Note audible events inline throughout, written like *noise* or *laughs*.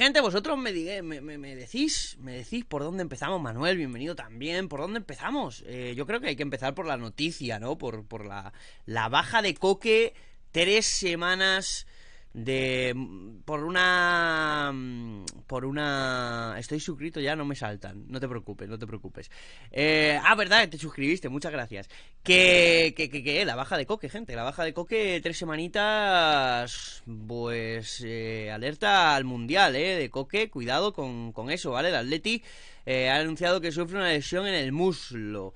Gente, vosotros me, me, decís, me decís por dónde empezamos, Manuel, bienvenido también, por dónde empezamos. Eh, yo creo que hay que empezar por la noticia, ¿no? Por, por la, la baja de Coque, tres semanas de mm, por una mm, por una estoy suscrito ya no me saltan no te preocupes no te preocupes eh, ah verdad te suscribiste muchas gracias que, que, que, que la baja de coque gente la baja de coque tres semanitas pues eh, alerta al mundial eh, de coque cuidado con, con eso vale el Atleti eh, ha anunciado que sufre una lesión en el muslo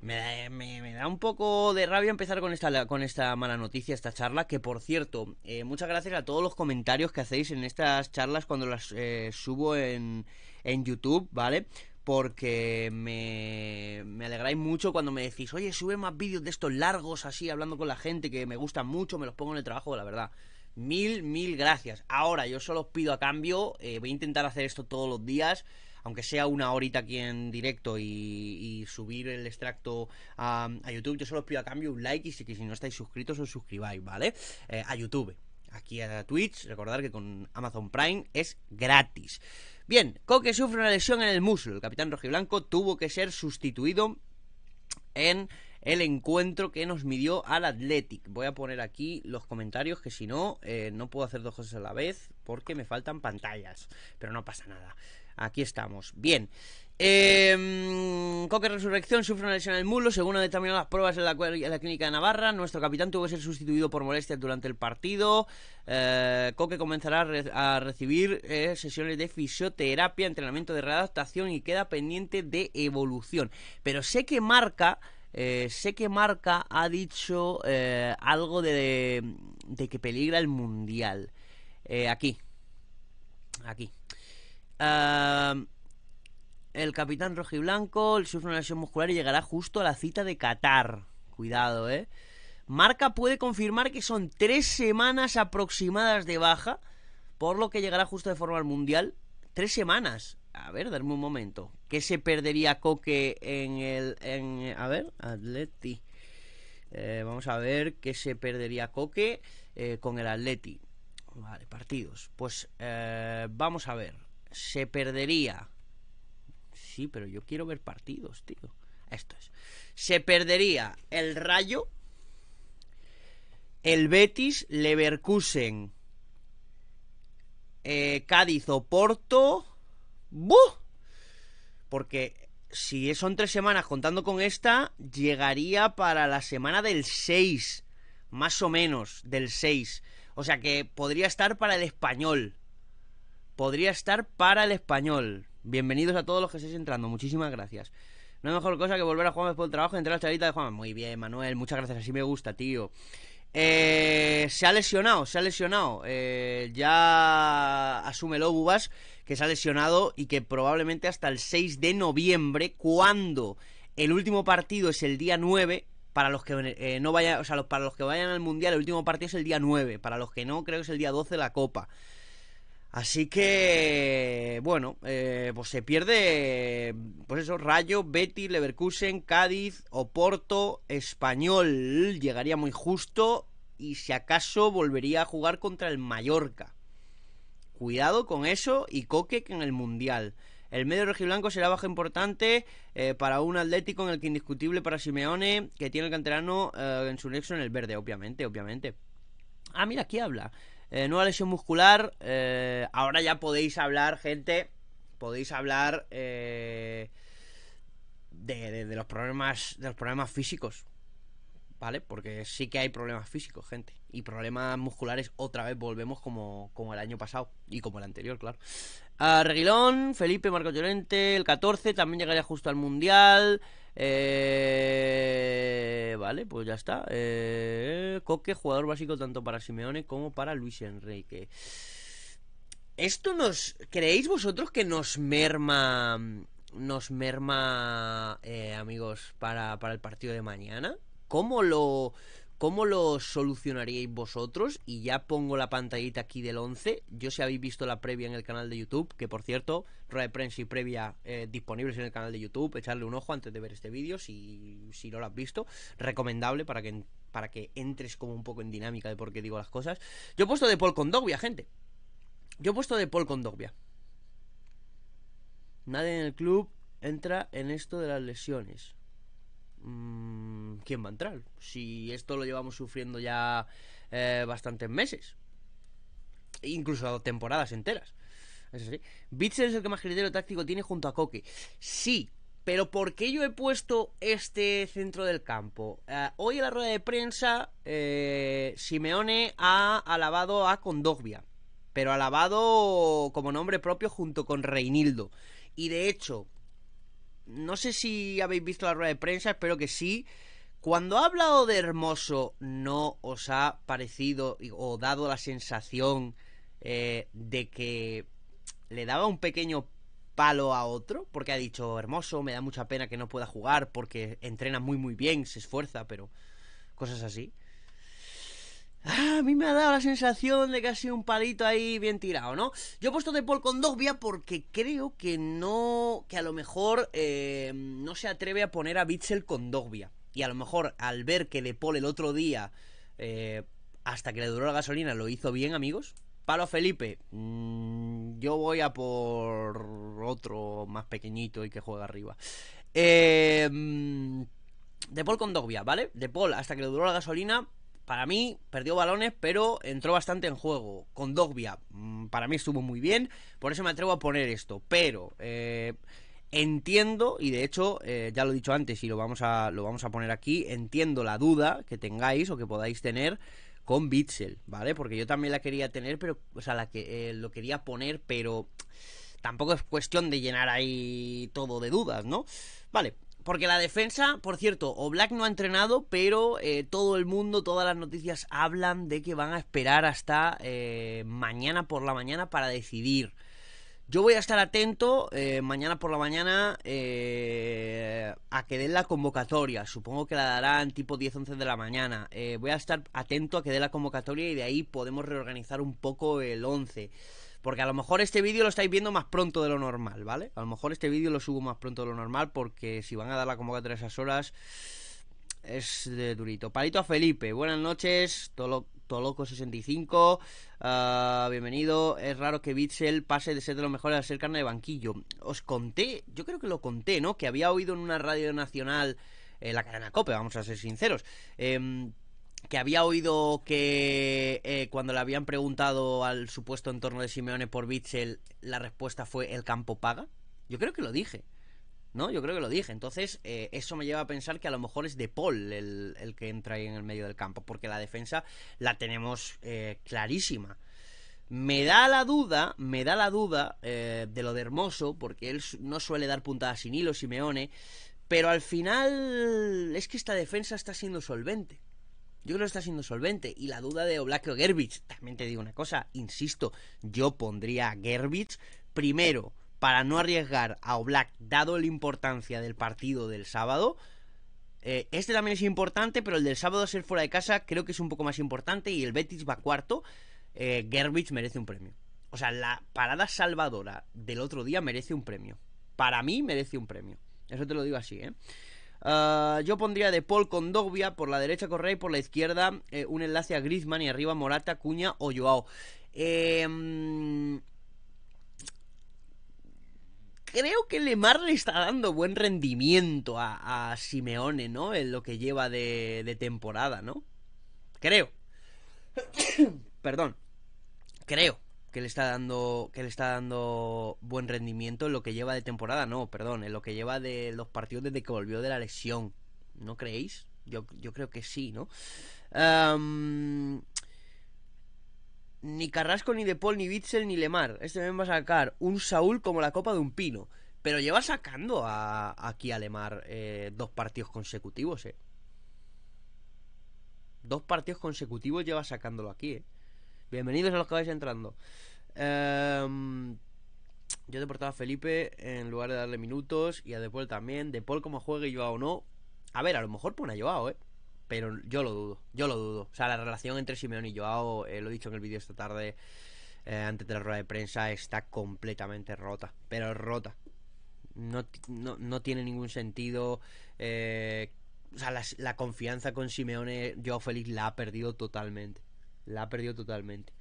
me, da un poco de rabia empezar con esta, con esta mala noticia, esta charla, que por cierto, eh, muchas gracias a todos los comentarios que hacéis en estas charlas cuando las eh, subo en, en YouTube, ¿vale? porque me, me, alegráis mucho cuando me decís, oye, sube más vídeos de estos largos así, hablando con la gente que me gustan mucho, me los pongo en el trabajo, la verdad. Mil, mil gracias. Ahora, yo solo os pido a cambio, eh, voy a intentar hacer esto todos los días aunque sea una horita aquí en directo y, subir el extracto a, YouTube, yo solo os pido a cambio un like y si, no estáis suscritos os suscribáis, ¿vale? Eh, a YouTube, aquí a Twitch, recordad que con Amazon Prime es gratis. Bien, Coque sufre una lesión en el muslo. El capitán rojiblanco tuvo que ser sustituido en el encuentro que nos midió al Athletic. Voy a poner aquí los comentarios que si no, eh, no puedo hacer dos cosas a la vez porque me faltan pantallas, pero no pasa nada. Aquí estamos. Bien. Eh, Coque Resurrección sufre una lesión en el muslo. Según han determinado las pruebas en la, clínica de Navarra, nuestro capitán tuvo que ser sustituido por molestias durante el partido. Eh, Coque comenzará a, recibir eh, sesiones de fisioterapia, entrenamiento de readaptación y queda pendiente de evolución. Pero sé que marca eh, sé que Marca ha dicho eh, algo de, que peligra el Mundial. Eh, aquí. Aquí. el capitán rojiblanco sufre una lesión muscular y llegará justo a la cita de Qatar. Cuidado, ¿eh? Marca puede confirmar que son tres semanas aproximadas de baja, por lo que llegará justo de forma al Mundial. Tres semanas. A ver, darme un momento. ¿Qué se perdería Coque en el. a ver, Atleti. Eh, vamos a ver qué se perdería Coque eh, con el Atleti. Vale, partidos. Pues eh, vamos a ver. Se perdería. Sí, pero yo quiero ver partidos, tío. Esto es. Se perdería el Rayo, el Betis, Leverkusen, Cádiz o Porto. ¡Buh! Porque si son tres semanas contando con esta, llegaría para la semana del 6, más o menos, del 6. O sea que podría estar para el español. Podría estar para el español. Bienvenidos a todos los que estéis entrando, muchísimas gracias. No hay mejor cosa que volver a Juan después del trabajo y entrar a la de Juan. Muy bien, Manuel, muchas gracias, así me gusta, tío. Eh, se ha lesionado, se ha lesionado. Eh, ya asúmelo, Bubas, que se ha lesionado y que probablemente hasta el 6 de noviembre, cuando el último partido es el día 9, para los que eh, no vayan, o sea, para los que vayan al mundial, el último partido es el día 9, para los que no, creo que es el día 12 la Copa. Así que, bueno, eh, pues se pierde, pues eso, Rayo, Betty, Leverkusen, Cádiz, Oporto, Español, llegaría muy justo y si acaso volvería a jugar contra el Mallorca. Cuidado con eso y Coque en el Mundial. El medio rojiblanco será baja importante eh, para un Atlético en el que indiscutible para Simeone, que tiene el canterano eh, en su nexo en el verde, obviamente, obviamente. Ah, mira, aquí habla. Eh, nueva lesión muscular. Eh, ahora ya podéis hablar, gente. Podéis hablar eh, de, los problemas, de los problemas físicos. ¿Vale? Porque sí que hay problemas físicos, gente. Y problemas musculares otra vez volvemos como, el año pasado. Y como el anterior, claro. Ah, Reguilón, Felipe, Marco Llorente, el 14. También llegaría justo al Mundial. Eh, vale, pues ya está. Eh, Coque, jugador básico tanto para Simeone como para Luis Enrique. ¿Esto nos. ¿Creéis vosotros que nos merma. Nos merma, eh, amigos, para, para el partido de mañana? ¿Cómo lo. ¿Cómo lo solucionaríais vosotros? Y ya pongo la pantallita aquí del 11. Yo si habéis visto la previa en el canal de YouTube, que por cierto, rueda y previa Disponible eh, disponibles en el canal de YouTube, echarle un ojo antes de ver este vídeo, si, si no lo has visto, recomendable para que, para que entres como un poco en dinámica de por qué digo las cosas. Yo he puesto de Paul Condogbia, gente. Yo he puesto de Paul Condogbia. Nadie en el club entra en esto de las lesiones. Mm, ¿quién va a entrar? Si esto lo llevamos sufriendo ya eh, bastantes meses, incluso temporadas enteras. Es es el que más criterio táctico tiene junto a Coque. Sí, pero ¿por qué yo he puesto este centro del campo? Eh, hoy en la rueda de prensa, eh, Simeone ha alabado a Condogbia, pero alabado como nombre propio junto con Reinildo. Y de hecho, no sé si habéis visto la rueda de prensa, espero que sí. Cuando ha hablado de Hermoso, ¿no os ha parecido o dado la sensación eh, de que le daba un pequeño palo a otro? Porque ha dicho, Hermoso, me da mucha pena que no pueda jugar porque entrena muy muy bien, se esfuerza, pero cosas así. Ah, a mí me ha dado la sensación de que ha sido un palito ahí bien tirado, ¿no? Yo he puesto de Paul Dogbia porque creo que no. que a lo mejor eh, no se atreve a poner a Bitzel Dogbia. Y a lo mejor al ver que De Paul el otro día, eh, hasta que le duró la gasolina, lo hizo bien, amigos. Palo Felipe, mm, yo voy a por otro más pequeñito y que juega arriba. Eh. Mm, de Paul ¿vale? De Paul, hasta que le duró la gasolina, para mí perdió balones, pero entró bastante en juego. Con Dogbia, mm, para mí estuvo muy bien, por eso me atrevo a poner esto. Pero eh, entiendo, y de hecho, eh, ya lo he dicho antes y lo vamos, a, lo vamos a poner aquí, entiendo la duda que tengáis o que podáis tener con Bitzel, ¿vale? Porque yo también la quería tener, pero, o sea, la que, eh, lo quería poner, pero tampoco es cuestión de llenar ahí todo de dudas, ¿no? Vale, porque la defensa, por cierto, o Black no ha entrenado, pero eh, todo el mundo, todas las noticias hablan de que van a esperar hasta eh, mañana por la mañana para decidir. Yo voy a estar atento eh, mañana por la mañana eh, a que den la convocatoria. Supongo que la darán tipo 10-11 de la mañana. Eh, voy a estar atento a que dé la convocatoria y de ahí podemos reorganizar un poco el 11. Porque a lo mejor este vídeo lo estáis viendo más pronto de lo normal, ¿vale? A lo mejor este vídeo lo subo más pronto de lo normal porque si van a dar la convocatoria a esas horas es de durito. Palito a Felipe, buenas noches, Toloco65, ah, bienvenido. Es raro que Bitzel pase de ser de los mejores a ser carne de banquillo. Os conté, yo creo que lo conté, ¿no? Que había oído en una radio nacional, eh, la cadena Cope, vamos a ser sinceros. Em, que había oído que eh, cuando le habían preguntado al supuesto entorno de Simeone por Bitzel, la respuesta fue el campo paga. Yo creo que lo dije. ¿no? Yo creo que lo dije. Entonces, eh, eso me lleva a pensar que a lo mejor es De Paul el, que entra ahí en el medio del campo, porque la defensa la tenemos eh, clarísima. Me da la duda, me da la duda eh, de lo de Hermoso, porque él no suele dar puntadas sin hilo, Simeone, pero al final es que esta defensa está siendo solvente. Yo creo que está siendo solvente. Y la duda de Oblak o Gerbich, también te digo una cosa, insisto, yo pondría a Gerbich primero para no arriesgar a Oblak, dado la importancia del partido del sábado. Eh, este también es importante, pero el del sábado ser fuera de casa creo que es un poco más importante y el Betis va cuarto. Eh, merece un premio. O sea, la parada salvadora del otro día merece un premio. Para mí merece un premio. Eso te lo digo así, ¿eh? Ah, yo pondría de Paul con por la derecha Correa y por la izquierda eh, un enlace a Griezmann y arriba Morata, Cuña o Joao. Eh, creo que Lemar le está dando buen rendimiento a, Simeone, ¿no? En lo que lleva de, temporada, ¿no? Creo. *coughs* Perdón. Creo que le está dando que le está dando buen rendimiento en lo que lleva de temporada, no, perdón, en lo que lleva de los partidos desde que volvió de la lesión. ¿No creéis? Yo, creo que sí, ¿no? ni Carrasco, ni De Paul, ni Witzel, ni Lemar. Este me va a sacar un Saúl como la copa de un pino. Pero lleva sacando aquí a Lemar eh, dos partidos consecutivos, eh. Dos partidos consecutivos lleva sacándolo aquí, eh. Bienvenidos a los que vais entrando. Em, yo yo deportaba a Felipe en lugar de darle minutos y a De Paul también. De Paul como juegue o no. A ver, a lo mejor pone a Joao, eh pero yo lo dudo, yo lo dudo. O sea, la relación entre Simeón y Joao, eh, lo he dicho en el vídeo esta tarde, eh, antes de la rueda de prensa, está completamente rota, pero rota. No, no, no tiene ningún sentido. Eh, o sea, la, confianza con Simeone, Joao Félix la ha perdido totalmente. La ha perdido totalmente.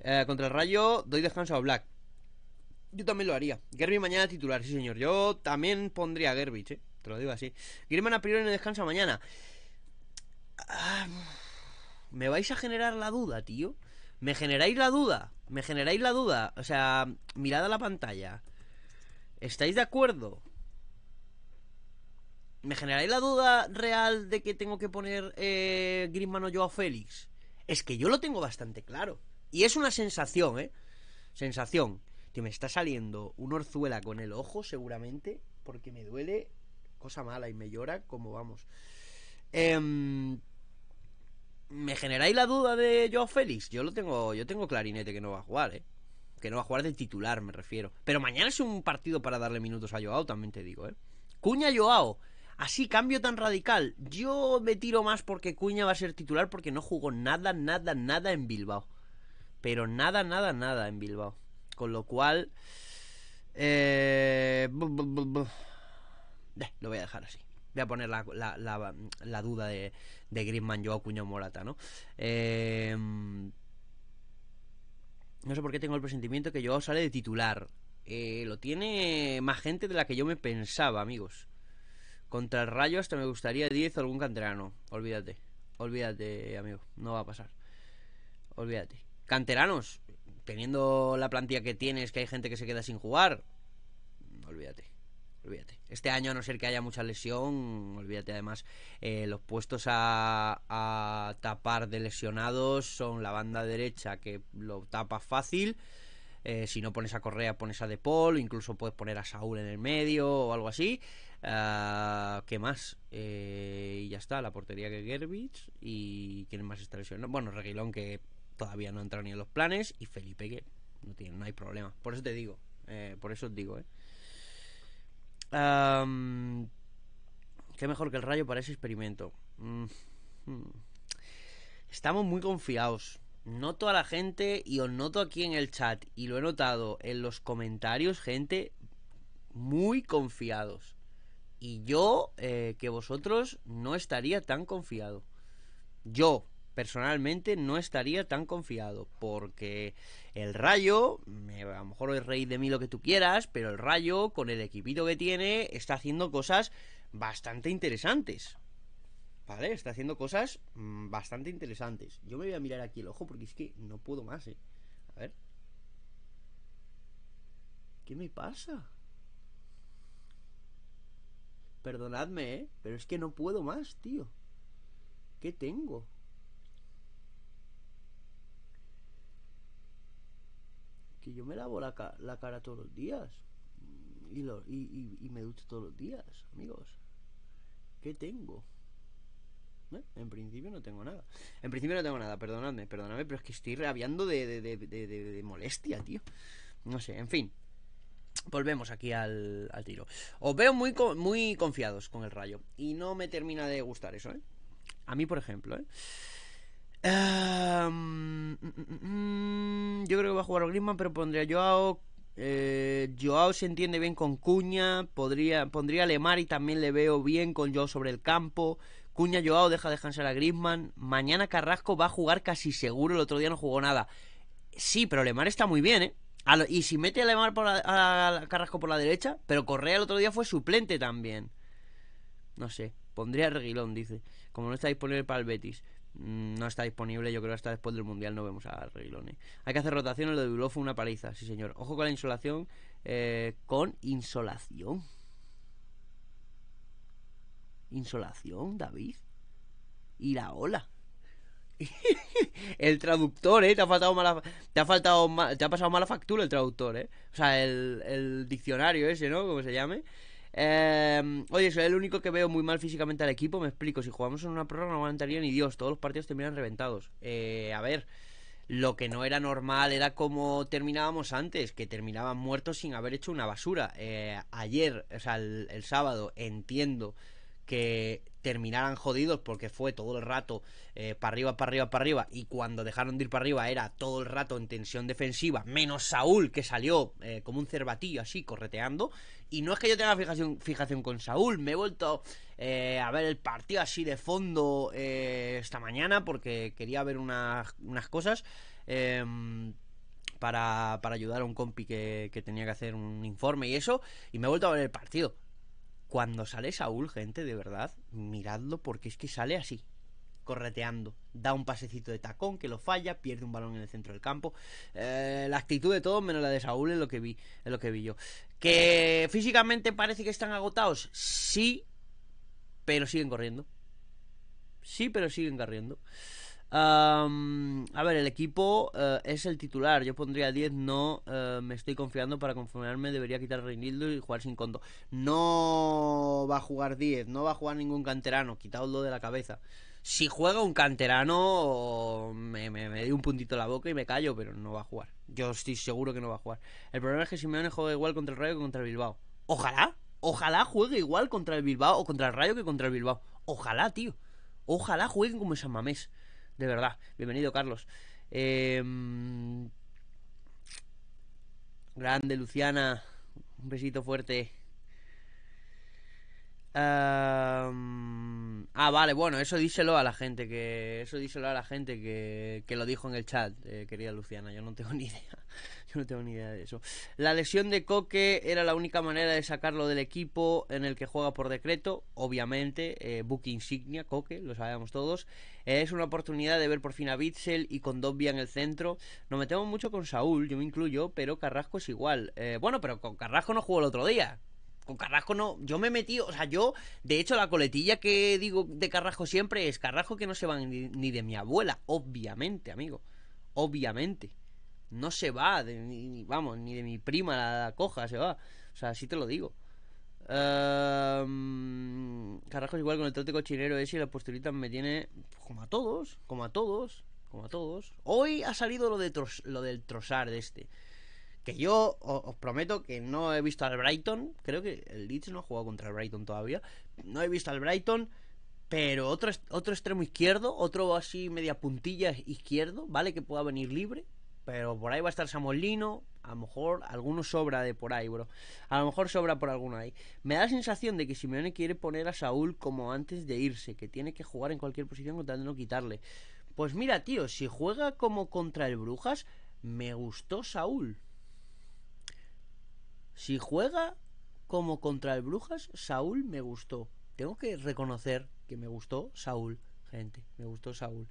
Eh, contra el Rayo, doy descanso a Black. Yo también lo haría. Gerby mañana titular, sí señor. Yo también pondría a Gerby, ¿eh? te lo digo así. Griezmann a priori no descansa mañana. Ah, me vais a generar la duda, tío. Me generáis la duda. Me generáis la duda. O sea, mirad a la pantalla. ¿Estáis de acuerdo? ¿Me generáis la duda real de que tengo que poner eh, Griezmann o a Félix? Es que yo lo tengo bastante claro. Y es una sensación, ¿eh? Sensación. Que me está saliendo un orzuela con el ojo, seguramente, porque me duele cosa mala y me llora como vamos. Eh, me generáis la duda de Joao Félix. Yo lo tengo, yo tengo clarinete que no va a jugar, ¿eh? Que no va a jugar de titular, me refiero. Pero mañana es un partido para darle minutos a Joao, también te digo, ¿eh? Cuña Joao. Así, cambio tan radical. Yo me tiro más porque Cuña va a ser titular porque no jugó nada, nada, nada en Bilbao. Pero nada, nada, nada en Bilbao. Con lo cual... Eh... eh lo voy a dejar así. Voy a poner la duda de, de Griezmann, Joao Cuño Morata, ¿no? Em, no sé por qué tengo el presentimiento que Joao sale de titular. Eh, lo tiene más gente de la que yo me pensaba, amigos. Contra el Rayo hasta me gustaría 10 o algún canterano. Olvídate. Olvídate, amigo. No va a pasar. Olvídate. Canteranos. Teniendo la plantilla que tienes, que hay gente que se queda sin jugar. Olvídate. Este año, a no ser que haya mucha lesión, olvídate además, eh, los puestos a, tapar de lesionados son la banda derecha que lo tapa fácil. Eh, si no pones a Correa, pones a De Paul, incluso puedes poner a Saúl en el medio o algo así. Ah, ¿Qué más? Eh, y ya está, la portería que Gerbich y quién más está lesionado. Bueno, Reguilón que todavía no entra ni en los planes y Felipe que no tiene, no hay problema. Por eso te digo, por eso os digo, ¿eh? qué mejor que el rayo para ese experimento. Mm, hmm. Estamos muy confiados. Noto a la gente y os noto aquí en el chat y lo he notado en los comentarios, gente muy confiados. Y yo, eh, que vosotros, no estaría tan confiado. Yo, personalmente no estaría tan confiado porque el Rayo, a lo mejor es rey de mí lo que tú quieras, pero el Rayo con el equipito que tiene está haciendo cosas bastante interesantes. ¿Vale? Está haciendo cosas mm, bastante interesantes. Yo me voy a mirar aquí el ojo porque es que no puedo más, ¿eh? A ver. ¿Qué me pasa? Perdonadme, ¿eh? Pero es que no puedo más, tío. ¿Qué tengo? yo me lavo la, cara todos los días y, me ducho todos los días, amigos, ¿qué tengo? ¿Eh? En principio no tengo nada. En principio no tengo nada, perdonadme, perdonadme, pero es que estoy rabiando de, molestia, tío. No sé, en fin. Volvemos aquí al, tiro. Os veo muy, muy confiados con el rayo. Y no me termina de gustar eso, ¿eh? A mí, por ejemplo, ¿eh? Mm, mm, mm, yo creo que va a jugar a Griezmann, pero pondría a Joao. Eh, Joao se entiende bien con Cuña. Podría, pondría a Lemar y también le veo bien con Joao sobre el campo. Cuña Joao deja de cansar a Grisman. Mañana Carrasco va a jugar casi seguro. El otro día no jugó nada. Sí, pero Lemar está muy bien, ¿eh? y si mete a Lemar por a, Carrasco por la derecha, pero Correa el otro día fue suplente también. No sé, pondría a Reguilón, dice. Como no está disponible para el Betis. Mm, no está disponible. Yo creo que hasta después del Mundial no vemos a Reguilón. Hay que hacer rotación Lo de fue una paliza, sí, señor. Ojo con la insolación. Eh, con insolación. Insolación, David. Y la ola. *laughs* el traductor, ¿eh? Te ha, faltado mala, te ha, faltado te ha pasado mala factura el traductor, ¿eh? O sea, el, el diccionario ese, ¿no? Como se llame. Eh, oye, soy el único que veo muy mal físicamente al equipo. Me explico, si jugamos en una prueba no aguantaría ni Dios. Todos los partidos terminan reventados. Eh, a ver, lo que no era normal era como terminábamos antes, que terminaban muertos sin haber hecho una basura. Eh, ayer, o sea, el sábado, entiendo que terminaran jodidos porque fue todo el rato eh, para arriba, para arriba, para arriba y cuando dejaron de ir para arriba era todo el rato en tensión defensiva, menos Saúl que salió eh, como un cervatillo así correteando y no es que yo tenga fijación, fijación con Saúl, me he vuelto eh, a ver el partido así de fondo esta mañana porque quería ver unas, unas cosas em, para, para ayudar a un compi que, que tenía que hacer un informe y eso y me he vuelto a ver el partido cuando sale Saúl, gente, de verdad, miradlo porque es que sale así, correteando. Da un pasecito de tacón que lo falla, pierde un balón en el centro del campo. Eh, la actitud de todos, menos la de Saúl, es lo que vi, es lo que vi yo. Que físicamente parece que están agotados, sí, pero siguen corriendo. Sí, pero siguen corriendo a ver, el equipo eh, es el titular. Yo pondría 10, no eh, me estoy confiando para confirmarme. Debería quitar Reinildo y jugar sin conto. No va a jugar 10, no va a jugar ningún canterano. Quitaoslo de la cabeza. Si juega un canterano, me, me, un puntito en la boca y me callo, pero no va a jugar. Yo estoy seguro que no va a jugar. El problema es que Simeone juega igual contra el Rayo que contra el Bilbao. Ojalá, ojalá juegue igual contra el Bilbao o contra el Rayo que contra el Bilbao. Ojalá, tío. Ojalá jueguen como esas mames Mamés de verdad. Bienvenido, Carlos. Em, grande, Luciana. Un besito fuerte. ah, vale, bueno, eso díselo a la gente que. Eso díselo a la gente que, lo dijo en el chat, eh, querida Luciana. Yo no tengo *laughs* ni idea. *laughs* Yo no tengo ni idea de eso. La lesión de Coque era la única manera de sacarlo del equipo en el que juega por decreto. Obviamente, eh, insignia, Coque, lo sabemos todos. es una oportunidad de ver por fin a Bitzel y con Dobbia en el centro. No metemos mucho con Saúl, yo me incluyo, pero Carrasco es igual. Eh, bueno, pero con Carrasco no jugó el otro día con Carrasco no, yo me metí, o sea, yo, de hecho, la coletilla que digo de Carrasco siempre es Carrasco que no se va ni de mi abuela, obviamente, amigo, obviamente no se va, de, ni, vamos, ni de mi prima la, coja se va. O sea, así te lo digo. Em, Carajos igual con el trote cochinero ese y la posturita me tiene pues, como a todos, como a todos, como a todos. Hoy ha salido lo, lo del trozar de este. Que yo os, prometo que no he visto al Brighton. Creo que el Leeds no ha jugado contra el Brighton todavía. No he visto al Brighton. Pero otro, otro extremo izquierdo, otro así media puntilla izquierdo, ¿vale? Que pueda venir libre pero por ahí va a estar Samuel Lino. A lo mejor alguno sobra de por ahí, bro. A lo mejor sobra por alguno ahí. Me da la sensación de que Simeone quiere poner a Saúl como antes de irse, que tiene que jugar en cualquier posición contando no quitarle. Pues mira, tío, si juega como contra el Brujas, me gustó Saúl. Si juega como contra el Brujas, Saúl me gustó. Tengo que reconocer que me gustó Saúl, gente. Me gustó Saúl.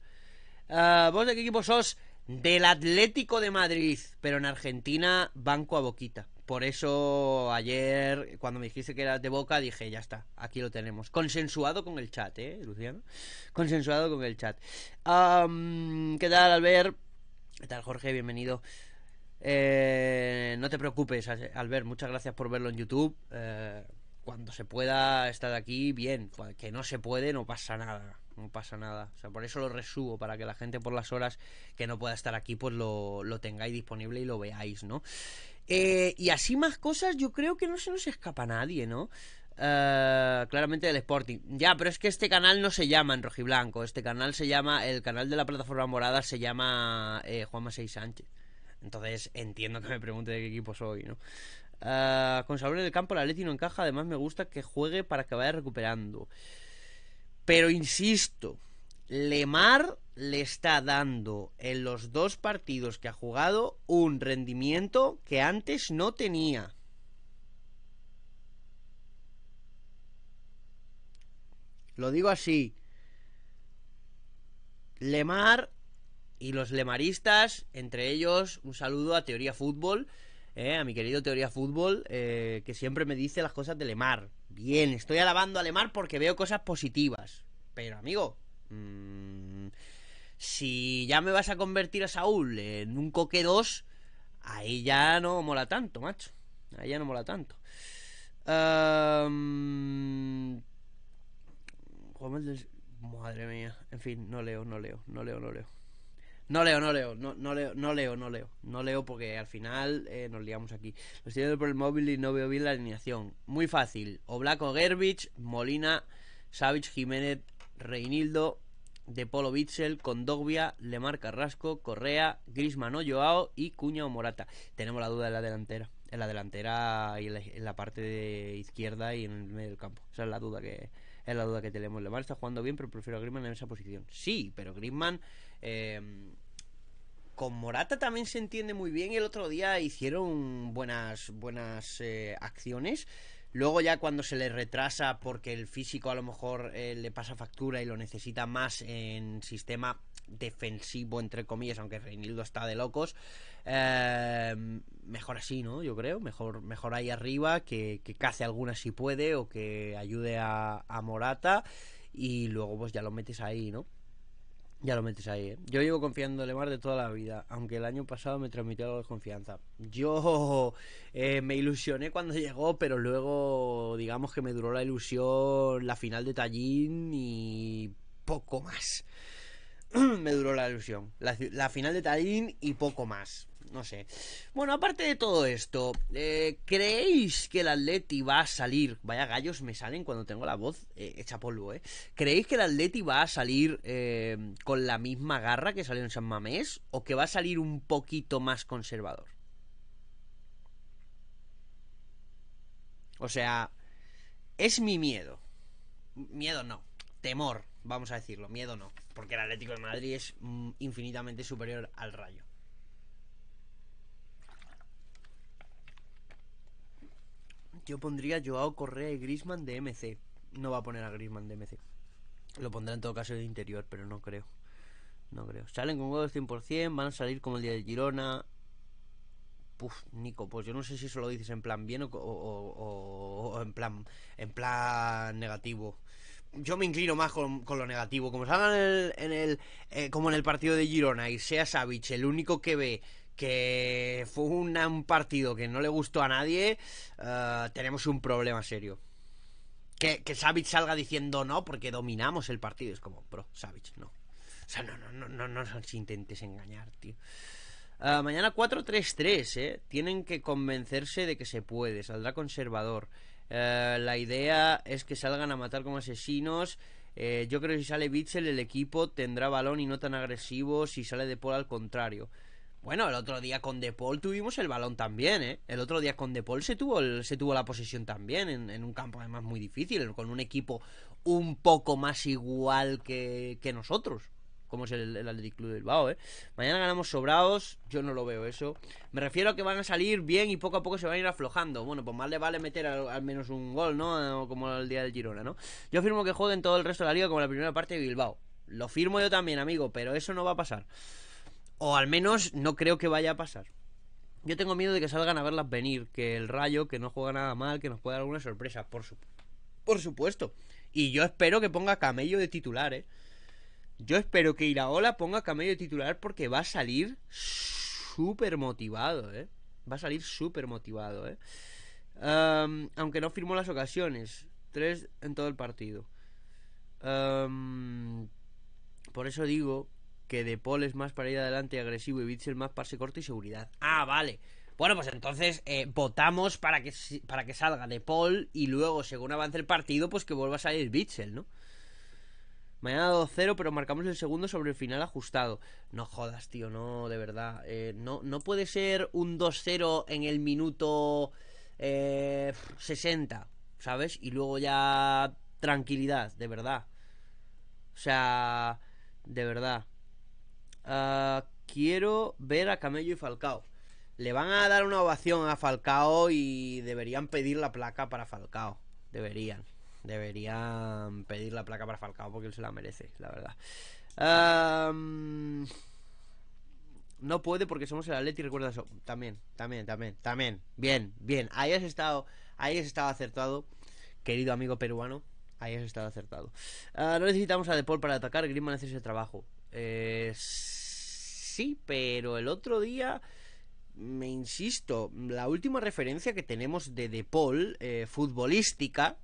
Ah, ¿Vos de qué equipo sos? del Atlético de Madrid, pero en Argentina banco a boquita. Por eso ayer, cuando me dijiste que eras de boca, dije, ya está, aquí lo tenemos. Consensuado con el chat, ¿eh, Luciano? Consensuado con el chat. ¿Qué tal, Albert? ¿Qué tal, Jorge? Bienvenido. Eh, no te preocupes, Albert, muchas gracias por verlo en YouTube. Eh, cuando se pueda estar aquí, bien. Que no se puede, no pasa nada no pasa nada. O sea, por eso lo resubo, para que la gente por las horas que no pueda estar aquí, pues lo, tengáis disponible y lo veáis, ¿no? Eh, y así más cosas, yo creo que no se nos escapa nadie, ¿no? Eh, claramente del Sporting. Ya, pero es que este canal no se llama en rojiblanco. Este canal se llama, el canal de la plataforma morada se llama Juan eh, Juanma Sánchez. Entonces entiendo que me pregunte de qué equipo soy, ¿no? con Saúl del campo, la Leti no encaja. Además, me gusta que juegue para que vaya recuperando. Pero insisto, Lemar le está dando en los dos partidos que ha jugado un rendimiento que antes no tenía. Lo digo así. Lemar y los lemaristas, entre ellos un saludo a Teoría Fútbol, eh, a mi querido Teoría Fútbol, eh, que siempre me dice las cosas de Lemar. Bien, estoy alabando a Lemar porque veo cosas positivas. Pero, amigo, mm, si ya me vas a convertir a Saúl en un coque 2, ahí ya no mola tanto, macho. Ahí ya no mola tanto. Madre mía. En fin, no leo, no leo, no leo, no leo. No leo, no leo, no, no leo, no leo, no leo. No leo porque al final eh, nos liamos aquí. Lo estoy viendo por el móvil y no veo bien la alineación. Muy fácil. Oblaco Gerbich, Molina, Savic, Jiménez, Reinildo, De Polo Bitzel, Condogbia, Lemar Carrasco, Correa, Grisman o Joao y Cuña o Morata. Tenemos la duda en la delantera. En la delantera y en la, parte de izquierda y en el medio del campo. Esa es la duda que, es la duda que tenemos. Lemar está jugando bien, pero prefiero a Griezmann en esa posición. Sí, pero Griezmann Em, con Morata también se entiende muy bien. El otro día hicieron buenas, buenas eh, acciones. Luego ya cuando se le retrasa porque el físico a lo mejor eh, le pasa factura y lo necesita más en sistema defensivo, entre comillas, aunque Reinildo está de locos, em, mejor así, ¿no? Yo creo, mejor, mejor ahí arriba, que, que cace alguna si puede o que ayude a, a Morata y luego pues ya lo metes ahí, ¿no? Ya lo metes ahí, ¿eh? Yo llevo confiando en Lemar de toda la vida, aunque el año pasado me transmitió algo de confianza. Yo eh, me ilusioné cuando llegó, pero luego digamos que me duró la ilusión la final de Tallinn y poco más. *clears throat* me duró la ilusión. La, la final de Tallinn y poco más no sé. Bueno, aparte de todo esto, eh, ¿creéis que el Atleti va a salir? Vaya gallos me salen cuando tengo la voz eh, hecha polvo, ¿eh? ¿Creéis que el Atleti va a salir eh, con la misma garra que salió en San Mamés? ¿O que va a salir un poquito más conservador? O sea, es mi miedo. Miedo no, temor, vamos a decirlo, miedo no, porque el Atlético de Madrid es mm, infinitamente superior al Rayo. Yo pondría Joao Correa y Grisman de MC. No va a poner a Grisman de MC. Lo pondrá en todo caso de interior, pero no creo. No creo. Salen con juegos 100%, van a salir como el día de Girona. Puf, Nico, pues yo no sé si eso lo dices en plan bien o, en plan en plan negativo. Yo me inclino más con, lo negativo. Como salgan en el, eh, como en el partido de Girona y sea Savic el único que ve que fue un partido que no le gustó a nadie, eh, tenemos un problema serio. Que, que Savic salga diciendo no porque dominamos el partido. Es como, bro, Savic, no. O sea, no, no, no, no, no si intentes engañar, tío. Eh, mañana 4-3-3, ¿eh? Tienen que convencerse de que se puede. Saldrá conservador. Eh, la idea es que salgan a matar como asesinos. yo creo que si sale Bitzel el equipo tendrá balón y no tan agresivo. Si sale de Paul al contrario. Bueno, el otro día con De Paul tuvimos el balón también, ¿eh? El otro día con De Paul se tuvo, se tuvo la posesión también, en, en, un campo además muy difícil, con un equipo un poco más igual que, nosotros, como es el, Club de Bilbao, ¿eh? Mañana ganamos sobrados, yo no lo veo eso. Me refiero a que van a salir bien y poco a poco se van a ir aflojando. Bueno, pues más le vale meter al, menos un gol, ¿no? Como el día del Girona, ¿no? Yo firmo que jueguen todo el resto de la liga como la primera parte de Bilbao. Lo firmo yo también, amigo, pero eso no va a pasar. O al menos no creo que vaya a pasar. Yo tengo miedo de que salgan a verlas venir, que el rayo, que no juega nada mal, que nos pueda dar alguna sorpresa, por, por supuesto. Y yo espero que ponga camello de titular, ¿eh? Yo espero que Iraola ponga camello de titular porque va a salir súper motivado, ¿eh? Va a salir súper motivado, ¿eh? aunque no firmó las ocasiones. Tres en todo el partido. por eso digo que De Paul es más para ir adelante y agresivo y Bitzel más pase corto y seguridad. Ah, vale. Bueno, pues entonces eh, votamos para que, para que salga De Paul y luego, según avance el partido, pues que vuelva a salir Bitzel, ¿no? Mañana 2-0, pero marcamos el segundo sobre el final ajustado. No jodas, tío, no, de verdad. Eh, no, no puede ser un 2-0 en el minuto 60, eh, ¿sabes? Y luego ya tranquilidad, de verdad. O sea, de verdad. Ah, quiero ver a Camello y Falcao. Le van a dar una ovación a Falcao y deberían pedir la placa para Falcao. Deberían. Deberían pedir la placa para Falcao porque él se la merece, la verdad. no puede porque somos el Atleti, recuerda eso. También, también, también, también. Bien, bien. Ahí has estado, ahí has estado acertado, querido amigo peruano. Ahí has estado acertado. Ah, no necesitamos a Depol para atacar, Griezmann necesita trabajo. Eh, sí, pero el otro día me insisto, la última referencia que tenemos de De Paul eh, futbolística,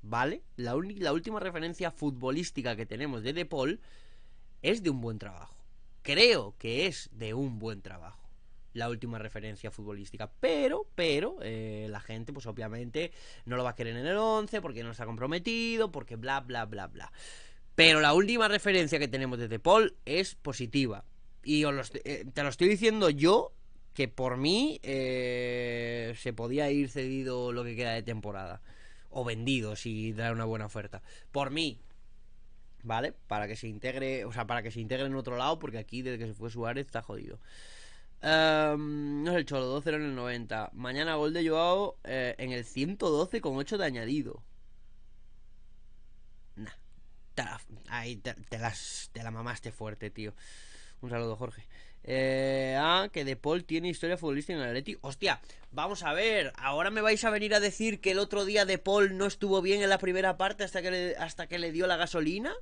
¿vale? La, última referencia futbolística que tenemos de De Paul es de un buen trabajo. Creo que es de un buen trabajo. La última referencia futbolística. Pero, pero, eh, la gente, pues obviamente, no lo va a querer en el 11 porque no se ha comprometido, porque bla, bla, bla, bla. Pero la última referencia que tenemos de De Paul es positiva y eh, te lo estoy diciendo yo, que por mí eh, se podía ir cedido lo que queda de temporada. O vendido si da una buena oferta. Por mí. ¿Vale? Para que se integre, o sea, para que se integre en otro lado, porque aquí desde que se fue Suárez está jodido. Em, no es el Cholo, 2-0 en el 90. Mañana gol de Joao eh, en el 112 con 8 de añadido. Nah. ahí las, te la mamaste fuerte, tío. Un saludo, Jorge. Eh, ah, que De Paul tiene historia futbolística en el Atleti. Hostia, vamos a ver. Ahora me vais a venir a decir que el otro día De Paul no estuvo bien en la primera parte hasta que le, hasta que le dio la gasolina.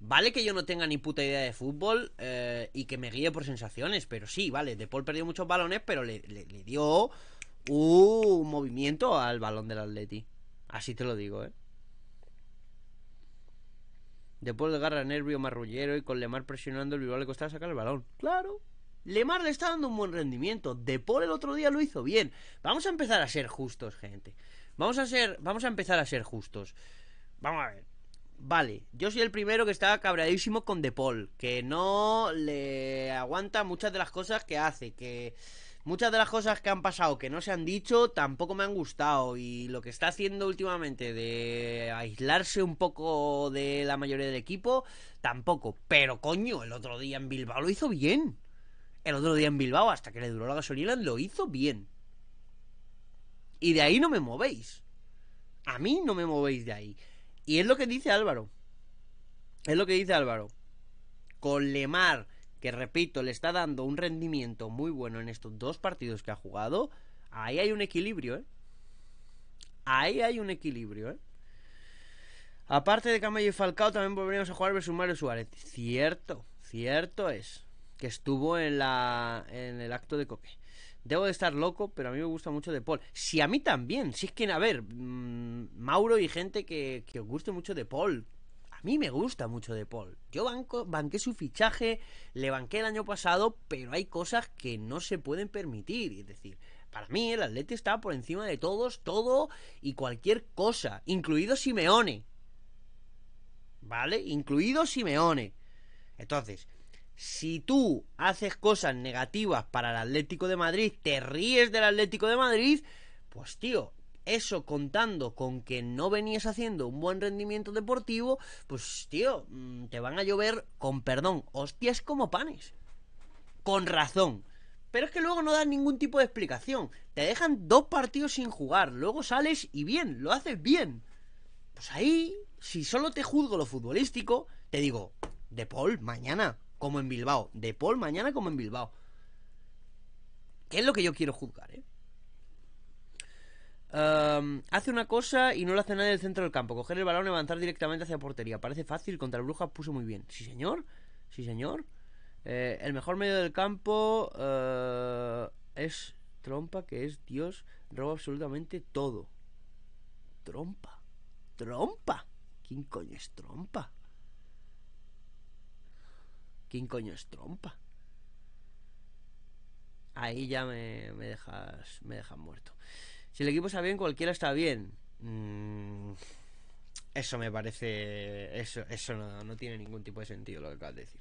Vale que yo no tenga ni puta idea de fútbol eh, y que me guíe por sensaciones, pero sí, vale, De Paul perdió muchos balones, pero le, le dio un movimiento al balón del Atleti. Así te lo digo, ¿eh? Después de garra nervio marrullero y con Lemar presionando el rival le costaba sacar el balón. Claro. Lemar le está dando un buen rendimiento. De Paul el otro día lo hizo bien. Vamos a empezar a ser justos, gente. Vamos a ser, vamos a empezar a ser justos. Vamos a ver. Vale, yo soy el primero que está cabreadísimo con De Paul, que no le aguanta muchas de las cosas que hace, que Muchas de las cosas que han pasado que no se han dicho tampoco me han gustado y lo que está haciendo últimamente de aislarse un poco de la mayoría del equipo tampoco. Pero coño, el otro día en Bilbao lo hizo bien. El otro día en Bilbao, hasta que le duró la gasolina, lo hizo bien. Y de ahí no me movéis. A mí no me movéis de ahí. Y es lo que dice Álvaro. Es lo que dice Álvaro. Con Lemar que repito, le está dando un rendimiento muy bueno en estos dos partidos que ha jugado, ahí hay un equilibrio, ¿eh? Ahí hay un equilibrio, ¿eh? Aparte de Camayo y Falcao, también volveríamos a jugar versus Mario Suárez. Cierto, cierto es que estuvo en, la, en el acto de Coque. Debo de estar loco, pero a mí me gusta mucho De Paul. Si a mí también, si es que, a ver, mm, Mauro y gente que, que os guste mucho De Paul, mí me gusta mucho De Paul. Yo banco, banqué su fichaje, le banqué el año pasado, pero hay cosas que no se pueden permitir. Es decir, para mí el Atlético está por encima de todos, todo y cualquier cosa, incluido Simeone. ¿Vale? Incluido Simeone. Entonces, si tú haces cosas negativas para el Atlético de Madrid, te ríes del Atlético de Madrid, pues tío, eso contando con que no venías haciendo un buen rendimiento deportivo, pues tío, mm, te van a llover, con perdón, hostias como panes. Con razón. Pero es que luego no dan ningún tipo de explicación. Te dejan dos partidos sin jugar, luego sales y bien, lo haces bien. Pues ahí, si solo te juzgo lo futbolístico, te digo, De Paul, mañana, como en Bilbao. De Paul, mañana, como en Bilbao. ¿Qué es lo que yo quiero juzgar, eh? hace una cosa y no lo hace nadie del centro del campo. Coger el balón y avanzar directamente hacia portería. Parece fácil. Contra el Brujas puso muy bien. Sí, señor. Sí, señor. Eh, el mejor medio del campo eh, es Trompa, que es Dios. Roba absolutamente todo. Trompa. Trompa. ¿Quién coño es Trompa? ¿Quién coño es Trompa? Ahí ya me, me dejas me dejas muerto. Si el equipo está bien, cualquiera está bien. Mm, eso me parece. Eso, eso no, tiene ningún tipo de sentido lo que acabas de decir.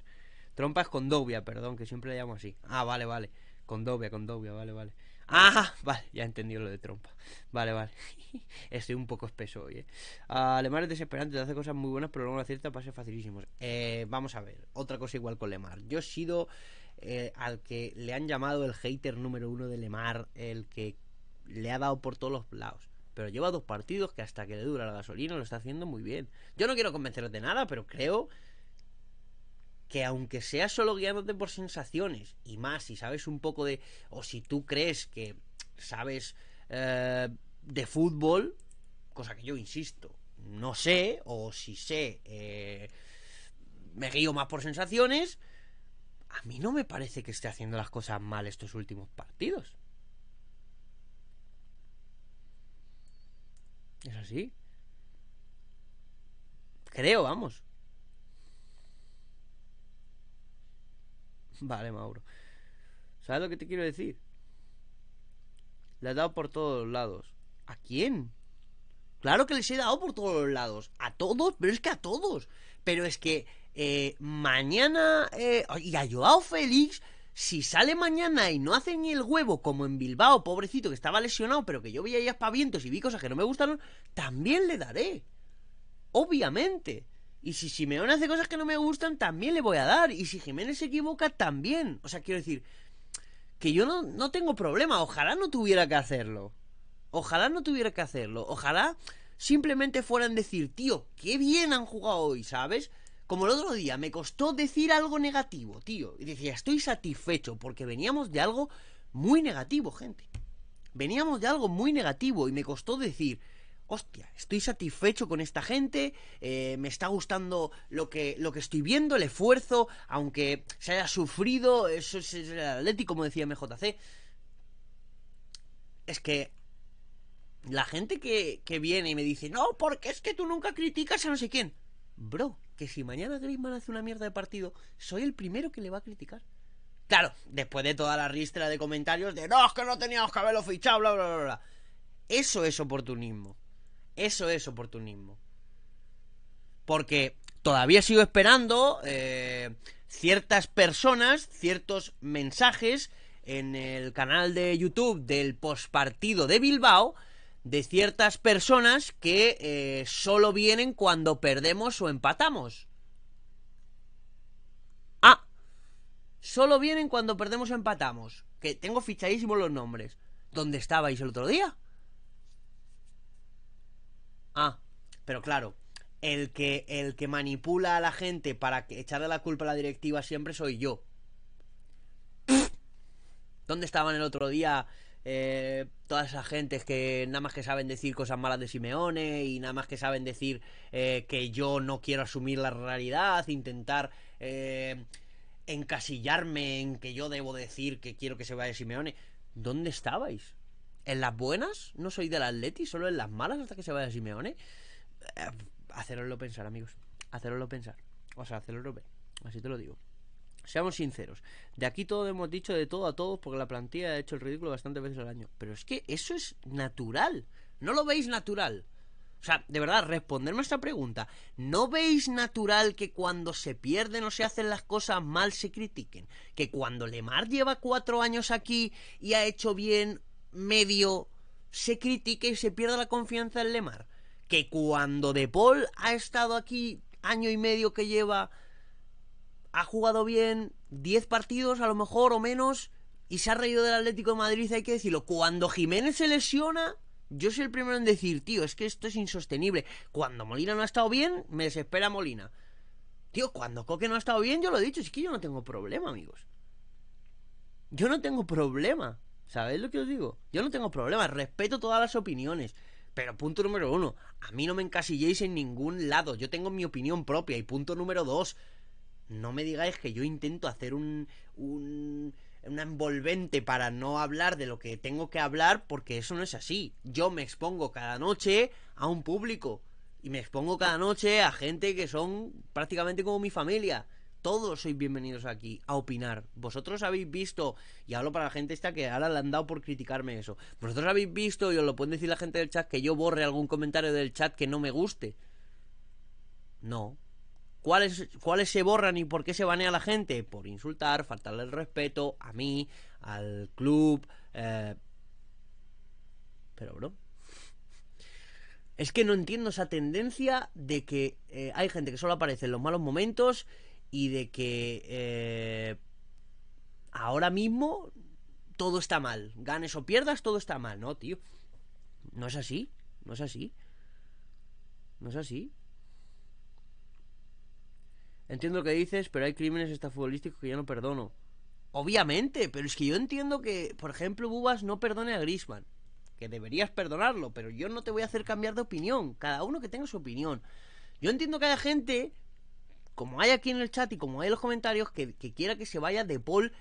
Trompas con Dobia, perdón, que siempre le llamo así. Ah, vale, vale. Con Dobia, con Dobia, vale, vale. Ah, vale, ya he entendido lo de trompa. Vale, vale. *laughs* Estoy un poco espeso hoy, eh. Lemar es desesperante, hace cosas muy buenas, pero luego la cierta pase facilísimos. Eh, vamos a ver, otra cosa igual con Lemar. Yo he sido eh, al que le han llamado el hater número uno de Lemar, el que le ha dado por todos los lados. Pero lleva dos partidos que hasta que le dura la gasolina lo está haciendo muy bien. Yo no quiero convenceros de nada, pero creo que aunque sea solo guiándote por sensaciones, y más si sabes un poco de, o si tú crees que sabes eh, de fútbol, cosa que yo insisto, no sé, o si sé, eh, me guío más por sensaciones, a mí no me parece que esté haciendo las cosas mal estos últimos partidos. ¿Es así? Creo, vamos. Vale, Mauro. ¿Sabes lo que te quiero decir? Le has dado por todos los lados. ¿A quién? Claro que les he dado por todos los lados. A todos, pero es que a todos. Pero es que eh, mañana... Eh, y a Joao Félix si sale mañana y no hace ni el huevo, como en Bilbao, pobrecito, que estaba lesionado, pero que yo veía ahí espavientos y vi cosas que no me gustaron, también le daré. Obviamente. Y si Simeone hace cosas que no me gustan, también le voy a dar. Y si Jiménez se equivoca, también. O sea, quiero decir que yo no, no tengo problema. Ojalá no tuviera que hacerlo. Ojalá no tuviera que hacerlo. Ojalá simplemente fueran decir, tío, qué bien han jugado hoy, ¿sabes? Como el otro día me costó decir algo negativo, tío. Y decía, estoy satisfecho porque veníamos de algo muy negativo, gente. Veníamos de algo muy negativo y me costó decir, hostia, estoy satisfecho con esta gente, eh, me está gustando lo que, lo que estoy viendo, el esfuerzo, aunque se haya sufrido, eso es, el atlético, como decía MJC. Es que la gente que, que viene y me dice, no, porque es que tú nunca criticas a no sé quién. Bro, que si mañana Griezmann hace una mierda de partido, soy el primero que le va a criticar. Claro, después de toda la ristra de comentarios de no, es que no teníamos que haberlo fichado, bla, bla, bla, Eso es oportunismo. Eso es oportunismo. Porque todavía sigo esperando eh, ciertas personas, ciertos mensajes en el canal de YouTube del postpartido de Bilbao de ciertas personas que eh, solo vienen cuando perdemos o empatamos. Ah, solo vienen cuando perdemos o empatamos. Que tengo fichadísimos los nombres. ¿Dónde estabais el otro día? Ah, pero claro, el que, el que manipula a la gente para que echarle la culpa a la directiva siempre soy yo. ¿Dónde estaban el otro día eh, todas esas gentes que nada más que saben decir cosas malas de Simeone y nada más que saben decir eh, que yo no quiero asumir la realidad, intentar eh, encasillarme en que yo debo decir que quiero que se vaya Simeone. ¿Dónde estabais? ¿En las buenas? No soy del Atleti, solo en las malas hasta que se vaya Simeone. Eh, haceroslo pensar, amigos. Haceroslo pensar. O sea, haceroslo ver. Así te lo digo. Seamos sinceros, de aquí todo hemos dicho de todo a todos porque la plantilla ha hecho el ridículo bastantes veces al año. Pero es que eso es natural. ¿No lo veis natural? O sea, de verdad, responderme esta pregunta. ¿No veis natural que cuando se pierden o se hacen las cosas mal se critiquen? Que cuando Lemar lleva cuatro años aquí y ha hecho bien medio, se critique y se pierda la confianza en Lemar. Que cuando De Paul ha estado aquí año y medio que lleva ha jugado bien 10 partidos a lo mejor o menos y se ha reído del Atlético de Madrid, hay que decirlo. Cuando Jiménez se lesiona, yo soy el primero en decir, tío, es que esto es insostenible. Cuando Molina no ha estado bien, me desespera Molina. Tío, cuando Coque no ha estado bien, yo lo he dicho, es que yo no tengo problema, amigos. Yo no tengo problema. ¿Sabéis lo que os digo? Yo no tengo problema, respeto todas las opiniones. Pero punto número uno, a mí no me encasilléis en ningún lado, yo tengo mi opinión propia. Y punto número dos, no me digáis que yo intento hacer un, una envolvente para no hablar de lo que tengo que hablar porque eso no es así. Yo me expongo cada noche a un público y me expongo cada noche a gente que son prácticamente como mi familia. Todos sois bienvenidos aquí a opinar. Vosotros habéis visto, y hablo para la gente esta que ahora le han dado por criticarme eso. Vosotros habéis visto, y os lo pueden decir la gente del chat, que yo borre algún comentario del chat que no me guste. No, ¿Cuáles, se borran y por qué se banea la gente? Por insultar, faltarle el respeto a mí, al club. Eh, pero, bro. Es que no entiendo esa tendencia de que eh, hay gente que solo aparece en los malos momentos y de que eh, ahora mismo todo está mal. Ganes o pierdas, todo está mal. No, tío. No es así. No es así. No es así. Entiendo lo que dices, pero hay crímenes futbolísticos que yo no perdono. Obviamente, pero es que yo entiendo que, por ejemplo, Bubas no perdone a Grisman. Que deberías perdonarlo, pero yo no te voy a hacer cambiar de opinión. Cada uno que tenga su opinión. Yo entiendo que haya gente, como hay aquí en el chat y como hay en los comentarios, que, que quiera que se vaya de Paul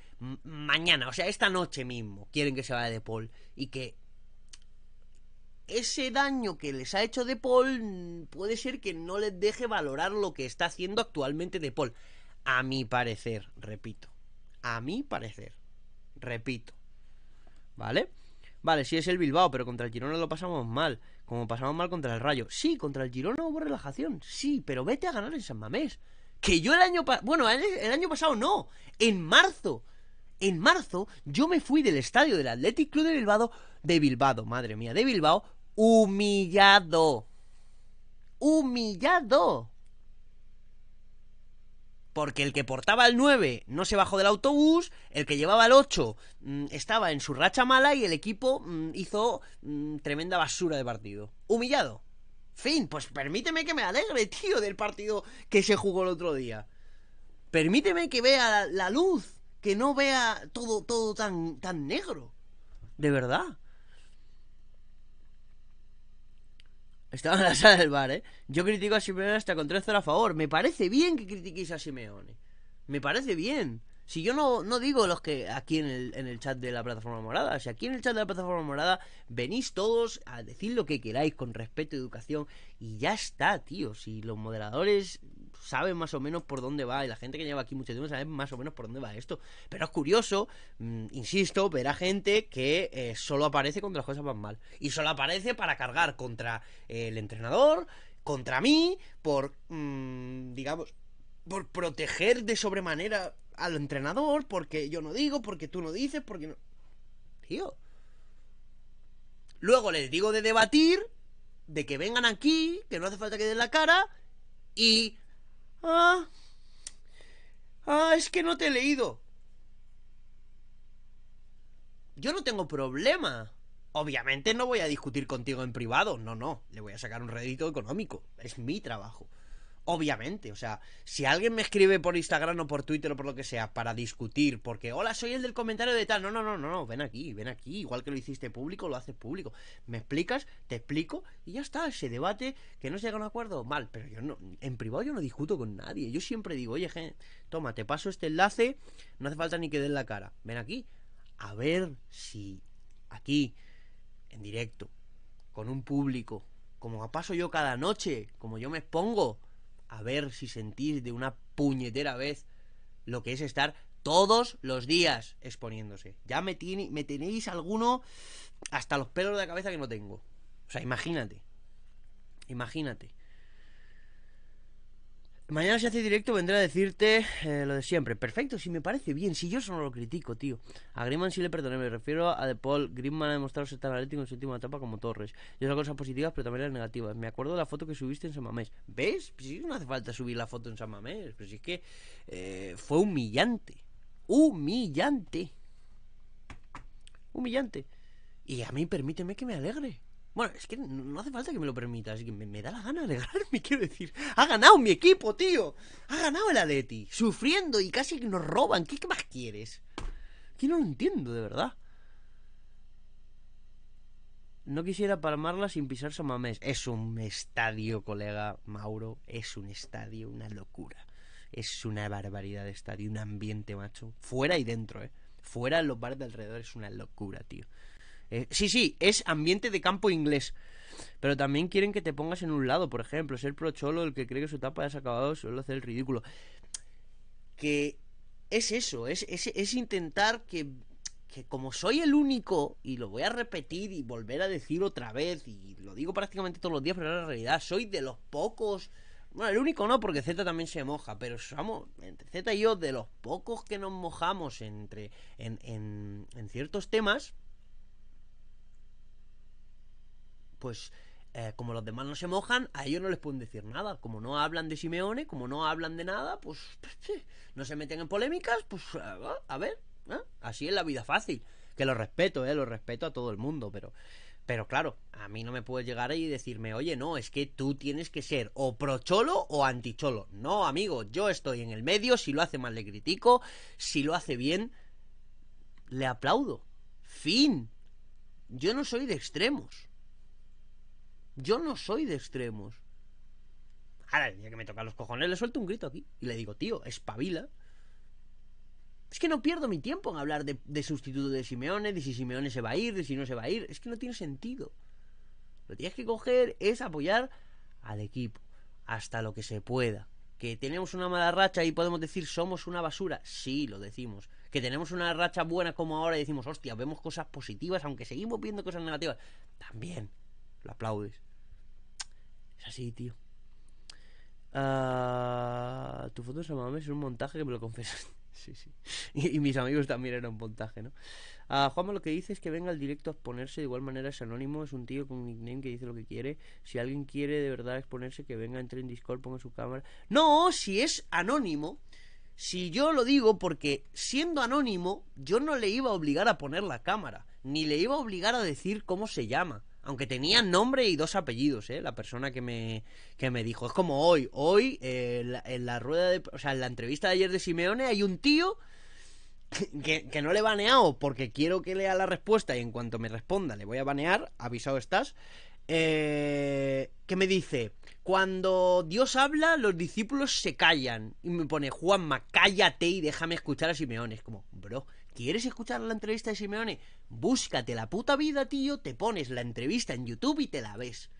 mañana, o sea, esta noche mismo. Quieren que se vaya de Paul. Y que ese daño que les ha hecho De Paul puede ser que no les deje valorar lo que está haciendo actualmente De Paul. A mi parecer, repito. A mi parecer, repito. ¿Vale? Vale, si es el Bilbao, pero contra el Girona lo pasamos mal. Como pasamos mal contra el Rayo. Sí, contra el Girona hubo relajación. Sí, pero vete a ganar en San Mamés. Que yo el año Bueno, el año pasado no. En marzo. En marzo yo me fui del estadio del Athletic Club de Bilbao. De Bilbao, madre mía, de Bilbao humillado. Humillado. Porque el que portaba el 9 no se bajó del autobús, el que llevaba el 8 mm, estaba en su racha mala y el equipo mm, hizo mm, tremenda basura de partido. Humillado. Fin, pues permíteme que me alegre, tío, del partido que se jugó el otro día. Permíteme que vea la, luz, que no vea todo, todo tan, tan negro. De verdad. Estaba en la sala del bar, ¿eh? Yo critico a Simeone hasta con 3 a favor. Me parece bien que critiquéis a Simeone. Me parece bien. Si yo no, no digo los que aquí en el, en el chat de la plataforma morada, si aquí en el chat de la plataforma morada venís todos a decir lo que queráis con respeto y educación y ya está, tío. Si los moderadores sabe más o menos por dónde va, y la gente que lleva aquí mucho tiempo sabe más o menos por dónde va esto. Pero es curioso, mm, insisto, ver a gente que eh, solo aparece cuando las cosas van mal. Y solo aparece para cargar contra eh, el entrenador, contra mí, por, mm, digamos, por proteger de sobremanera al entrenador, porque yo no digo, porque tú no dices, porque no... Tío. Luego les digo de debatir, de que vengan aquí, que no hace falta que den la cara, y Ah, ah, es que no te he leído. Yo no tengo problema. Obviamente no voy a discutir contigo en privado, no, no, le voy a sacar un rédito económico, es mi trabajo. Obviamente, o sea, si alguien me escribe por Instagram o por Twitter o por lo que sea para discutir, porque hola, soy el del comentario de tal, no, no, no, no, ven aquí, ven aquí, igual que lo hiciste público, lo haces público. Me explicas, te explico y ya está, ese debate que no se llega a un acuerdo, mal, pero yo no, en privado yo no discuto con nadie, yo siempre digo, oye, gente, toma, te paso este enlace, no hace falta ni que den la cara, ven aquí, a ver si aquí, en directo, con un público, como paso yo cada noche, como yo me expongo, a ver si sentís de una puñetera vez lo que es estar todos los días exponiéndose. Ya me, tenéis alguno hasta los pelos de la cabeza que no tengo. O sea, imagínate. Imagínate. Mañana si hace directo vendrá a decirte eh, lo de siempre. Perfecto, si me parece bien, si yo solo lo critico, tío. A Grimman sí le perdoné, me refiero a De Paul. Grimman ha demostrado ser tan atlético en su última etapa como Torres. Yo las cosas positivas, pero también las negativas. Me acuerdo de la foto que subiste en San Mamés. ¿Ves? Pues sí, no hace falta subir la foto en San Mamés. Pero si es que eh, fue humillante. Humillante. Humillante. Y a mí permíteme que me alegre. Bueno, es que no hace falta que me lo permitas, que me, da la gana alegrarme, *laughs* quiero decir. Ha ganado mi equipo, tío. Ha ganado el Aleti! sufriendo y casi que nos roban. ¿Qué, más quieres? Que no lo entiendo, de verdad. No quisiera palmarla sin pisar a Mamés. Es un estadio, colega Mauro. Es un estadio, una locura. Es una barbaridad de estadio, un ambiente, macho. Fuera y dentro, eh. Fuera los bares de alrededor es una locura, tío. Eh, sí, sí, es ambiente de campo inglés. Pero también quieren que te pongas en un lado, por ejemplo, ser procholo, el que cree que su etapa ha acabado, suele hacer el ridículo. Que es eso, es, es intentar que, como soy el único, y lo voy a repetir y volver a decir otra vez, y lo digo prácticamente todos los días, pero en realidad soy de los pocos. Bueno, el único no, porque Z también se moja, pero somos, entre Z y yo, de los pocos que nos mojamos entre, en, en ciertos temas pues eh, como los demás no se mojan, a ellos no les pueden decir nada. Como no hablan de Simeone, como no hablan de nada, pues, pues no se meten en polémicas, pues eh, a ver, ¿eh? así es la vida fácil. Que lo respeto, ¿eh? lo respeto a todo el mundo, pero, pero claro, a mí no me puede llegar ahí y decirme, oye, no, es que tú tienes que ser o pro-cholo o anti-cholo No, amigo, yo estoy en el medio, si lo hace mal le critico, si lo hace bien, le aplaudo. Fin. Yo no soy de extremos. Yo no soy de extremos. Ahora, el día que me toca los cojones, le suelto un grito aquí. Y le digo, tío, espabila. Es que no pierdo mi tiempo en hablar de, de, sustituto de Simeone, de si Simeone se va a ir, de si no se va a ir. Es que no tiene sentido. Lo que tienes que coger es apoyar al equipo, hasta lo que se pueda. Que tenemos una mala racha y podemos decir somos una basura. Sí, lo decimos. Que tenemos una racha buena como ahora y decimos, hostia, vemos cosas positivas, aunque seguimos viendo cosas negativas. También lo aplaudes. Es así, tío. Ah, tu foto de mames es un montaje que me lo confesas. *laughs* sí, sí. Y, mis amigos también era un montaje, ¿no? Ah, Juanma lo que dice es que venga al directo a exponerse. De igual manera es anónimo. Es un tío con un nickname que dice lo que quiere. Si alguien quiere de verdad exponerse, que venga, entre en Discord, ponga su cámara. No, si es anónimo. Si yo lo digo porque siendo anónimo, yo no le iba a obligar a poner la cámara. Ni le iba a obligar a decir cómo se llama. Aunque tenía nombre y dos apellidos, ¿eh? La persona que me, que me dijo. Es como hoy. Hoy, eh, en, la, rueda de. O sea, la entrevista de ayer de Simeone, hay un tío *laughs* que, no le he baneado porque quiero que lea la respuesta y en cuanto me responda le voy a banear. Avisado estás. Eh, que me dice: Cuando Dios habla, los discípulos se callan. Y me pone: Juanma, cállate y déjame escuchar a Simeone. Es como, bro. ¿Quieres escuchar la entrevista de Simeone? Búscate la puta vida, tío, te pones la entrevista en YouTube y te la ves.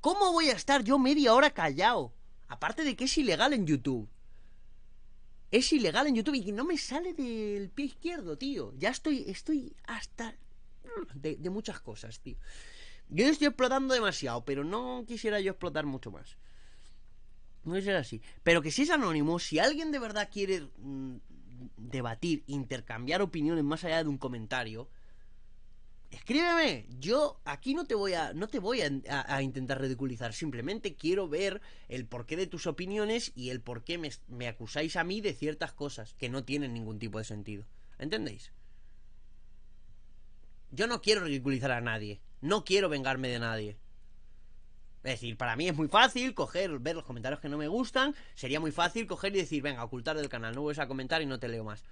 ¿Cómo voy a estar yo media hora callado? Aparte de que es ilegal en YouTube. Es ilegal en YouTube y no me sale del pie izquierdo, tío. Ya estoy, estoy hasta de, muchas cosas, tío. Yo estoy explotando demasiado, pero no quisiera yo explotar mucho más. No ser así. Pero que si es anónimo, si alguien de verdad quiere mm, debatir, intercambiar opiniones más allá de un comentario, escríbeme. Yo aquí no te voy a, no te voy a, intentar ridiculizar. Simplemente quiero ver el porqué de tus opiniones y el por qué me, me, acusáis a mí de ciertas cosas que no tienen ningún tipo de sentido. ¿Entendéis? Yo no quiero ridiculizar a nadie. No quiero vengarme de nadie. Es decir, para mí es muy fácil coger, ver los comentarios que no me gustan. Sería muy fácil coger y decir, venga, ocultar del canal, no vuelves a comentar y no te leo más.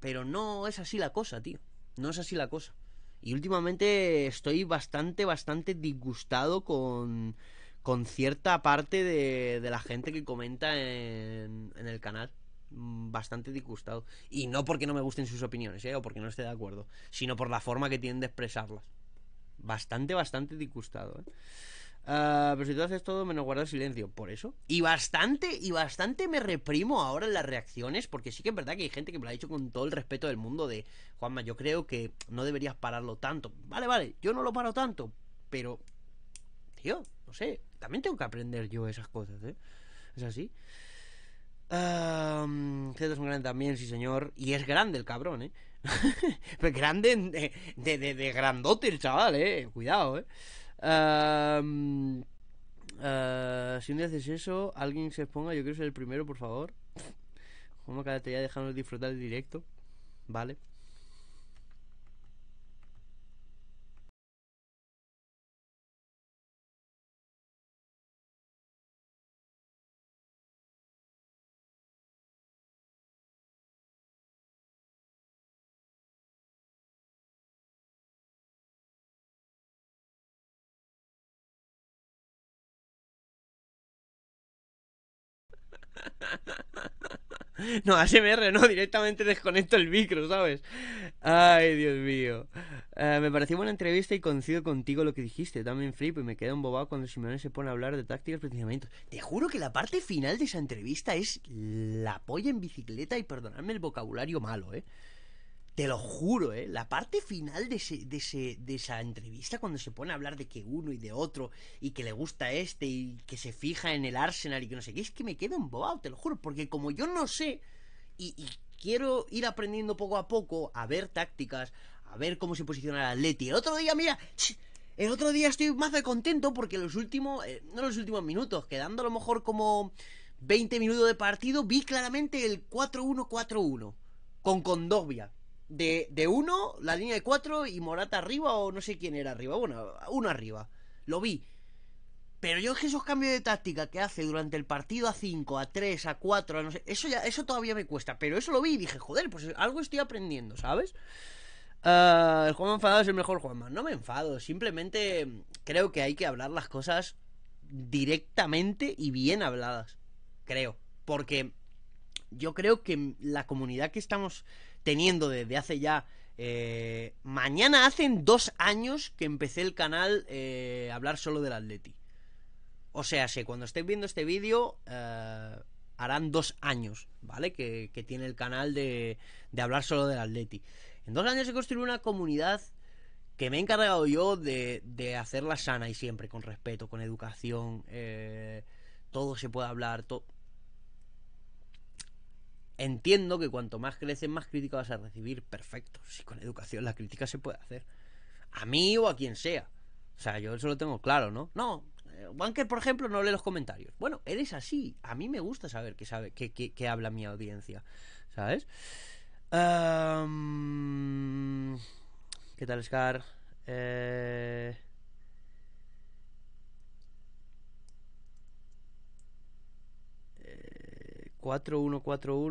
Pero no es así la cosa, tío. No es así la cosa. Y últimamente estoy bastante, bastante disgustado con, con cierta parte de, de la gente que comenta en, en el canal mm, bastante disgustado. Y no porque no me gusten sus opiniones, ¿eh? o porque no esté de acuerdo, sino por la forma que tienen de expresarlas. Bastante, bastante disgustado, ¿eh? Ah, pero si tú haces todo menos guardar silencio, por eso. Y bastante, y bastante me reprimo ahora en las reacciones, porque sí que es verdad que hay gente que me lo ha dicho con todo el respeto del mundo de, Juanma, yo creo que no deberías pararlo tanto. Vale, vale, yo no lo paro tanto, pero, tío, no sé, también tengo que aprender yo esas cosas, ¿eh? Es así. Uh, es un grande también, sí señor. Y es grande el cabrón, ¿eh? *laughs* Grande, eh, de, grandote el chaval, eh. Cuidado, eh. Em, eh. si un día haces eso, alguien se exponga. Yo quiero ser el primero, por favor. Como te ya, de disfrutar el directo. Vale. No, ASMR no, directamente desconecto el micro, ¿sabes? Ay, Dios mío. Eh, me pareció buena entrevista y coincido contigo lo que dijiste. También flipo y me quedo embobado cuando Simone se pone a hablar de tácticas y Te juro que la parte final de esa entrevista es la polla en bicicleta y perdonadme el vocabulario malo, ¿eh? Te lo juro, ¿eh? La parte final de, esa entrevista, cuando se pone a hablar de que uno y de otro, y que le gusta este, y que se fija en el Arsenal, y que no sé qué, es que me quedo embobado, te lo juro, porque como yo no sé, y, quiero ir aprendiendo poco a poco a ver tácticas, a ver cómo se posiciona el Atleti. El otro día, mira, el otro día estoy más de contento porque los últimos, eh, no los últimos minutos, quedando a lo mejor como 20 minutos de partido, vi claramente el 4-1-4-1 con Condovia de, uno, la línea de cuatro y Morata arriba o no sé quién era arriba. Bueno, uno arriba. Lo vi. Pero yo es que esos cambios de táctica que hace durante el partido a 5, a 3, a 4, no sé, eso ya, eso todavía me cuesta. Pero eso lo vi y dije, joder, pues algo estoy aprendiendo, ¿sabes? Ah, el Juan enfadado es el mejor Juanma. No me enfado, simplemente creo que hay que hablar las cosas directamente y bien habladas. Creo. Porque yo creo que la comunidad que estamos teniendo desde hace ya... Eh, mañana hacen dos años que empecé el canal eh, hablar solo del Atleti. O sea, sé, cuando estéis viendo este vídeo, eh, harán dos años, ¿vale? Que, tiene el canal de, de, hablar solo del Atleti. En dos años he construido una comunidad que me he encargado yo de, de hacerla sana y siempre, con respeto, con educación. todo se puede hablar, todo Entiendo que cuanto más creces más crítica vas a recibir. Perfecto. Si con educación la crítica se puede hacer. A mí o a quien sea. O sea, yo eso lo tengo claro, ¿no? No, eh, Banker, por ejemplo, no lee los comentarios. Bueno, eres así. A mí me gusta saber qué sabe, qué, habla mi audiencia. ¿Sabes? ¿Qué tal, Scar? Eh... 4-1-4-1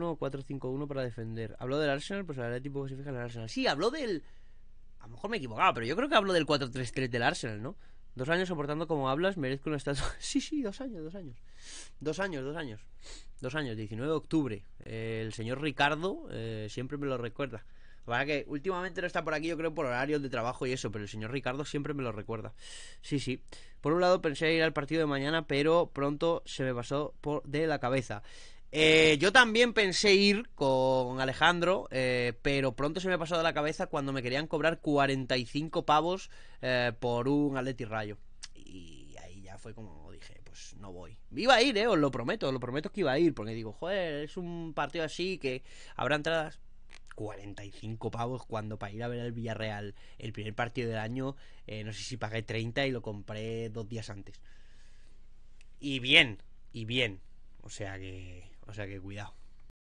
o 4-5-1 para defender. Habló del Arsenal, pues el tipo que se fija en el Arsenal. Sí, habló del. A lo mejor me he equivocado, pero yo creo que habló del 4-3-3 del Arsenal, ¿no? Dos años soportando como hablas, merezco un estatua. *laughs* sí, sí, dos años, dos años. Dos años, dos años. Dos años, 19 de octubre. el señor Ricardo eh, siempre me lo recuerda. Para que últimamente no está por aquí, yo creo, por horarios de trabajo y eso, pero el señor Ricardo siempre me lo recuerda. Sí, sí. Por un lado pensé ir al partido de mañana, pero pronto se me pasó por de la cabeza. Eh, yo también pensé ir con Alejandro, eh, pero pronto se me ha pasado de la cabeza cuando me querían cobrar 45 pavos eh, por un Atleti Rayo. Y ahí ya fue como dije, pues no voy. Iba a ir, eh, os lo prometo, os lo prometo que iba a ir, porque digo, joder, es un partido así que habrá entradas. 45 pavos cuando para ir a ver el Villarreal el primer partido del año, no sé si pagué 30 y lo compré dos días antes. Y bien, y bien. O sea que o sea que cuidado.